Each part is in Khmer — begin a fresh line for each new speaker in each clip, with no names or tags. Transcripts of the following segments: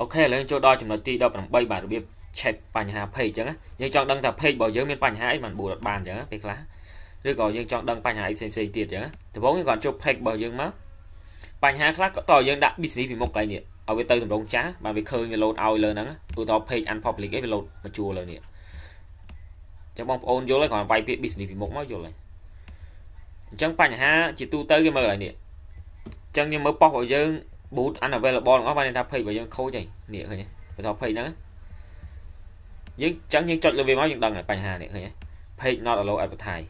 អូខេឥឡូវយើងចូលដល់ចំណុចទី18បាទរបៀប check បញ្ហា page អញ្ចឹងយើងចង់ដឹងថា page របស់យើងមានបញ្ហាអីបានបួលអត់បានអញ្ចឹងពេលខ្លះឬក៏យើងចង់ដឹងបញ្ហាអីផ្សេងផ្សេងទៀតអញ្ចឹងដំបូងយើងគាត់ចូល page របស់យើងមកបញ្ហាខ្លះក៏តយើងដាក់ business ពីមុខកន្លែងនេះឲ្យវាទៅតម្រងចាស់បាទវាឃើញវា load ឲ្យលើហ្នឹងឧទាហរណ៍ page unpublic អីវា load មកជួរលើនេះចឹងបងប្អូនយល់ហើយគ្រាន់វាយពាក្យ business ពីមុខមកយល់ហើយអញ្ចឹងបញ្ហាជាទូទៅគេមើលកន្លែងនេះអញ្ចឹងខ្ញុំមើលប៉ុស្របស់យើង boot unavailable របស់បានន័យថា page របស់យើងខូចហើយនេះឃើញបើថា page ហ្នឹងយើងចឹងយើងចុចលើវាមកយើងដឹងហើយបញ្ហានេះឃើញ page not allow advertise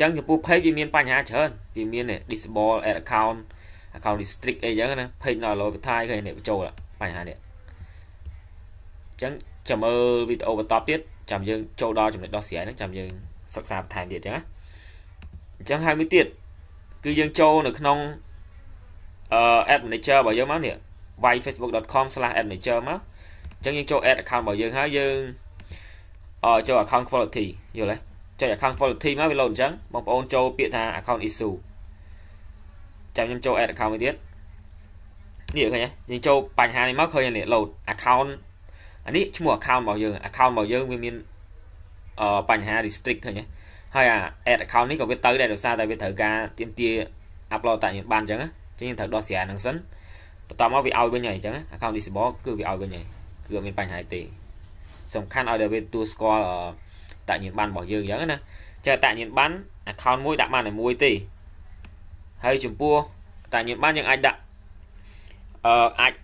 ចឹងចំពោះ page វាមានបញ្ហាច្រើនវាមាន disable ad account account restrict អីចឹងណា page not allow advertise ឃើញនេះបញ្ចូលបញ្ហានេះចឹងចាំមើលវីដេអូបន្តទៀតចាំយើងចូលដល់ចំណុចដោះស្រាយហ្នឹងចាំយើងសិក្សាបន្ថែមទៀតចឹងណាអញ្ចឹងហើយមួយទៀតគឺយើងចូលនៅក្នុង ad manager របស់យើងមកនេះវាយ facebook.com/admanager មកអញ្ចឹងយើងចូល add account របស់យើងហើយយើងអចូល account quality យល់ទេចុច account quality មកវាលោតអញ្ចឹងបងប្អូនចូលពាក្យថា account issue ចាំខ្ញុំចូល add account មួយទៀតនេះឃើញទេយើងចូលបញ្ហានេះមកឃើញនេះលោត account អានេះឈ្មោះ account របស់យើង account របស់យើងវាមានអឺបញ្ហា restrict ឃើញទេហើយអា add account នេះក៏វាទៅដែរដោយសារតែវាត្រូវការទាមទារ upload តាញបានអញ្ចឹងណាចឹងយើងត្រូវដោះស្រាយហ្នឹងសិនបន្តមកវាឲ្យវិញហើយអញ្ចឹង account disable គឺវាឲ្យវិញហើយគឺអត់មានបញ្ហាទេសំខាន់ឲ្យតែវាទួស្គាល់តញ្ញាណប័ណ្ណរបស់យើងអញ្ចឹងណាចេះតញ្ញាណប័ណ្ណ account មួយដាក់បានតែមួយទេហើយចំពោះតញ្ញាណប័ណ្ណយើងអាចដាក់អឺអាច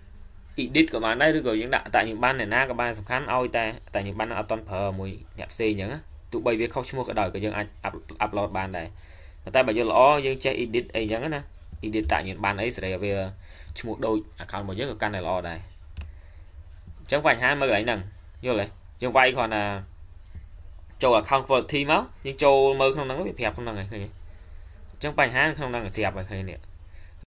edit ក៏បានដែរឬក៏យើងដាក់តញ្ញាណប័ណ្ណអ្នកណាក៏បានសំខាន់ឲ្យតែតញ្ញាណប័ណ្ណអត់តន់ប្រើមួយអ្នកផ្សេងអញ្ចឹងណាទោះបីវាខុសឈ្មោះក៏ដោយក៏យើងអាច upload បានដែរតែបើយើងល្អយើងចេះ edit អីអញ្ចឹងណា edit តាក់ញៀនបានអីសេរីឲ្យវាឈ្មោះដូច account របស់យើងក៏កាន់តែល្អដែរអញ្ចឹងបញ្ហាមើលកន្លែងហ្នឹងយល់ទេយើងវាយគ្រាន់តែចូល account quality មកយើងចូលមើលក្នុងហ្នឹងវាប្រាប់ក្នុងហ្នឹងឯងឃើញអញ្ចឹងបញ្ហាក្នុងហ្នឹងស្រាប់ហើយឃើញនេះ